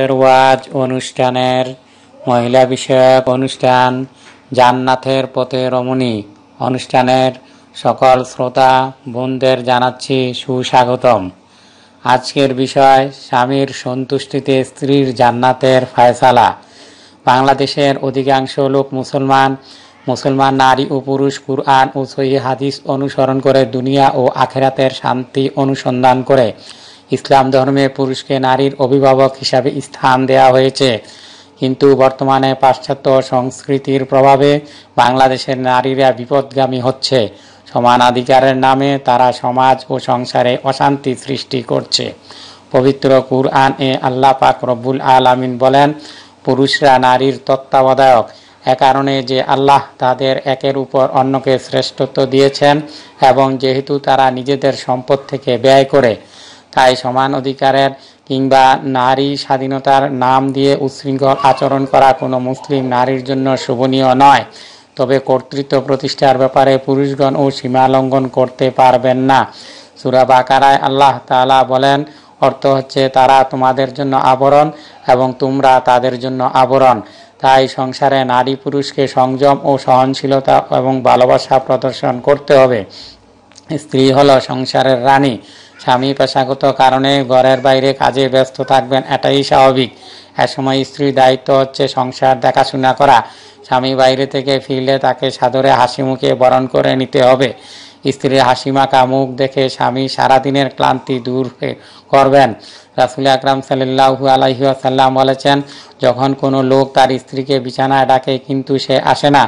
ওয়াজ অনুষ্ঠানের মহিলা বিষয়ক অনুষ্ঠান জান্নাতের পথে রমণী অনুষ্ঠানের সকল শ্রোতা বোনদের জানাচ্ছি সুস্বাগতম আজকের বিষয় স্বামীর সন্তুষ্টিতে স্ত্রীর জান্নাতের ফায়সালা বাংলাদেশের অধিকাংশ লোক মুসলমান মুসলমান নারী ও পুরুষ কুরআন ও সহি হাদিস অনুসরণ করে দুনিয়া ও আখেরাতের শান্তি অনুসন্ধান করে ইসলাম ধর্মে পুরুষকে নারীর অভিভাবক হিসাবে স্থান দেয়া হয়েছে কিন্তু বর্তমানে পাশ্চাত্য সংস্কৃতির প্রভাবে বাংলাদেশের নারীরা বিপদগামী হচ্ছে সমানাধিকারের নামে তারা সমাজ ও সংসারে অশান্তি সৃষ্টি করছে পবিত্র কুরআন এ আল্লাহ পাক রব্বুল আলামিন বলেন পুরুষরা নারীর তত্ত্বাবধায়ক এ কারণে যে আল্লাহ তাদের একের উপর অন্যকে শ্রেষ্ঠত্ব দিয়েছেন এবং যেহেতু তারা নিজেদের সম্পদ থেকে ব্যয় করে তাই সমান অধিকারের কিংবা নারী স্বাধীনতার নাম দিয়ে উচ্ছৃঙ্খল আচরণ করা কোনো মুসলিম নারীর জন্য শোভনীয় নয় তবে কর্তৃত্ব প্রতিষ্ঠার ব্যাপারে পুরুষগণ ও সীমা লঙ্ঘন করতে পারবেন না সুরা বাকারায় আল্লাহ তালা বলেন অর্থ হচ্ছে তারা তোমাদের জন্য আবরণ এবং তোমরা তাদের জন্য আবরণ তাই সংসারে নারী পুরুষকে সংযম ও সহনশীলতা এবং ভালোবাসা প্রদর্শন করতে হবে স্ত্রী হল সংসারের রানী স্বামী পেশাগত কারণে ঘরের বাইরে কাজে ব্যস্ত থাকবেন এটাই স্বাভাবিক একসময় স্ত্রীর দায়িত্ব হচ্ছে সংসার দেখাশোনা করা স্বামী বাইরে থেকে ফিরলে তাকে সাদরে হাসি মুখে বরণ করে নিতে হবে স্ত্রীর হাসিমাকা মুখ দেখে স্বামী সারাদিনের ক্লান্তি দূর করবেন রাসুল আকরাম সাল্লাহু আলহিহাসাল্লাম বলেছেন যখন কোনো লোক তার স্ত্রীকে বিছানায় ডাকে কিন্তু সে আসে না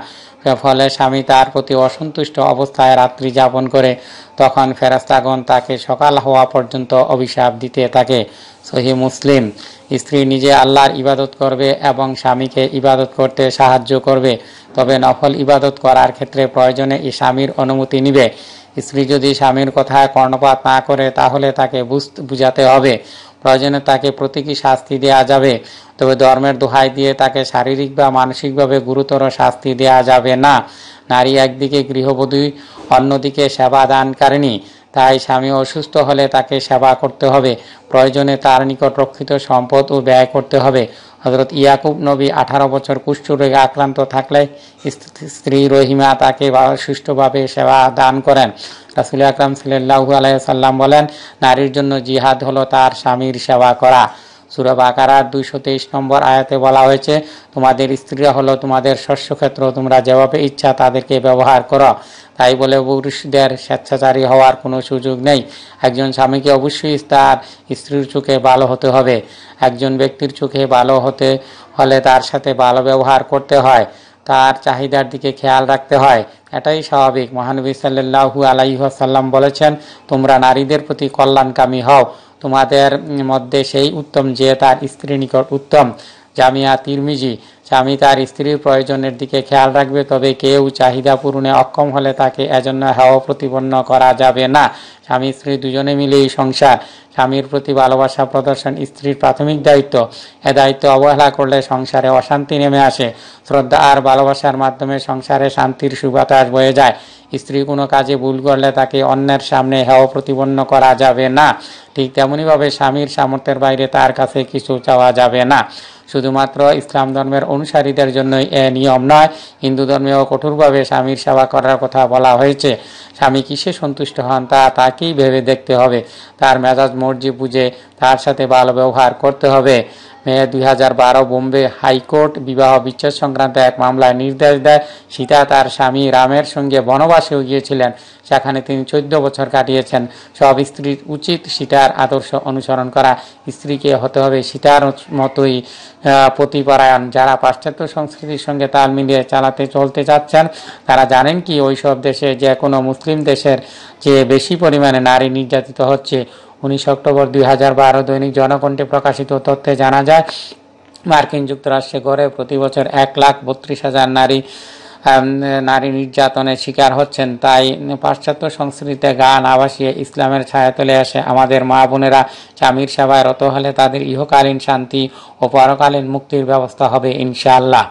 ফলে স্বামী তার প্রতি অসন্তুষ্ট অবস্থায় রাত্রি যাপন করে তখন ফেরাস্তাগণ তাকে সকাল হওয়া পর্যন্ত অভিশাপ দিতে থাকে সহি মুসলিম স্ত্রী নিজে আল্লাহর ইবাদত করবে এবং স্বামীকে ইবাদত করতে সাহায্য করবে তবে নফল ইবাদত করার ক্ষেত্রে প্রয়োজনে স্বামীর অনুমতি নিবে স্ত্রী যদি স্বামীর কথায় কর্ণপাত না করে তাহলে তাকে বুঝ বুঝাতে হবে প্রয়োজনে তাকে প্রতীকী শাস্তি দেওয়া যাবে তবে ধর্মের দোহাই দিয়ে তাকে শারীরিক বা মানসিকভাবে গুরুতর শাস্তি দেয়া যাবে না নারী একদিকে গৃহবধূ অন্যদিকে সেবা দানকারিণী তাই স্বামী অসুস্থ হলে তাকে সেবা করতে হবে প্রয়োজনে তার নিকট রক্ষিত সম্পদ ও ব্যয় করতে হবে হজরত ইয়াকুব নবী আঠারো বছর কুষ্ঠরোগে আক্রান্ত থাকলে স্ত্রী রহিমা তাকে সুষ্ঠুভাবে সেবা দান করেন রাসুল আকরাম সাল্লাহু আলাইসাল্লাম বলেন নারীর জন্য জিহাদ হলো তার স্বামীর সেবা করা সুরব আকারার দুইশো তেইশ নম্বর আয়াতে বলা হয়েছে তোমাদের স্ত্রীরা হলো তোমাদের শস্যক্ষেত্র তোমরা যেভাবে ইচ্ছা তাদেরকে ব্যবহার করো তাই বলে পুরুষদের স্বেচ্ছাচারী হওয়ার কোনো সুযোগ নেই একজন স্বামীকে অবশ্যই তার স্ত্রীর চোখে ভালো হতে হবে একজন ব্যক্তির চোখে ভালো হতে হলে তার সাথে ভালো ব্যবহার করতে হয় তার চাহিদার দিকে খেয়াল রাখতে হয় এটাই স্বাভাবিক মহানবী সাল্লু আলাইসাল্লাম বলেছেন তোমরা নারীদের প্রতি কল্যাণকামী হও তোমাদের মধ্যে সেই উত্তম যে তার স্ত্রী নিকট উত্তম জামিয়া তিরমিজি স্বামী তার স্ত্রীর প্রয়োজনের দিকে খেয়াল রাখবে তবে কেউ চাহিদা পূরণে অক্ষম হলে তাকে এজন্য হাওয়া প্রতিপন্ন করা যাবে না স্বামী স্ত্রী দুজনে মিলেই সংসার স্বামীর প্রতি ভালোবাসা প্রদর্শন স্ত্রীর প্রাথমিক দায়িত্ব এ দায়িত্ব অবহেলা করলে সংসারে অশান্তি নেমে আসে শ্রদ্ধা আর ভালোবাসার মাধ্যমে সংসারে শান্তির সুবাতাস বয়ে যায় স্ত্রী কোনো কাজে ভুল করলে তাকে অন্যের সামনে হেও প্রতিপন্ন করা যাবে না ঠিক তেমনইভাবে স্বামীর সামর্থ্যের বাইরে তার কাছে কিছু চাওয়া যাবে না শুধুমাত্র ইসলাম ধর্মের অনুসারীদের জন্যই এ নিয়ম নয় হিন্দু ধর্মেও কঠোরভাবে স্বামীর সেবা করার কথা বলা হয়েছে স্বামী কিসে সন্তুষ্ট হন তা তাকেই ভেবে দেখতে হবে তার মেজাজ মর্জি বুঝে তার সাথে ভালো ব্যবহার করতে হবে মে দুই বোম্বে হাইকোর্ট বিবাহ বিচ্ছেদ সংক্রান্ত এক মামলায় নির্দেশ দেয় সীতা তার স্বামী রামের সঙ্গে বনবাসেও গিয়েছিলেন সেখানে তিনি চোদ্দ বছর কাটিয়েছেন সব স্ত্রীর উচিত সীতার আদর্শ অনুসরণ করা স্ত্রীকে হতে হবে সীতার মতোই প্রতিপরায়ণ যারা পাশ্চাত্য সংস্কৃতির সঙ্গে তাল মিলিয়ে চালাতে চলতে চাচ্ছেন তারা জানেন কি ওইসব দেশে যে কোনো মুসলিম মুসলিম দেশের যে বেশি পরিমাণে নারী নির্যাতিত হচ্ছে উনিশ অক্টোবর দুই দৈনিক জনকণ্ঠে প্রকাশিত তথ্যে জানা যায় মার্কিন যুক্তরাষ্ট্রে গড়ে প্রতি বছর এক লাখ বত্রিশ হাজার নারী নারী নির্যাতনের শিকার হচ্ছেন তাই পাশ্চাত্য সংস্কৃতিতে গান আবাসিয়ে ইসলামের ছায়া ছায়াতলে আসে আমাদের মা বোনেরা স্বামীর সেবায় রত হলে তাদের ইহকালীন শান্তি ও পরকালীন মুক্তির ব্যবস্থা হবে ইনশাআল্লাহ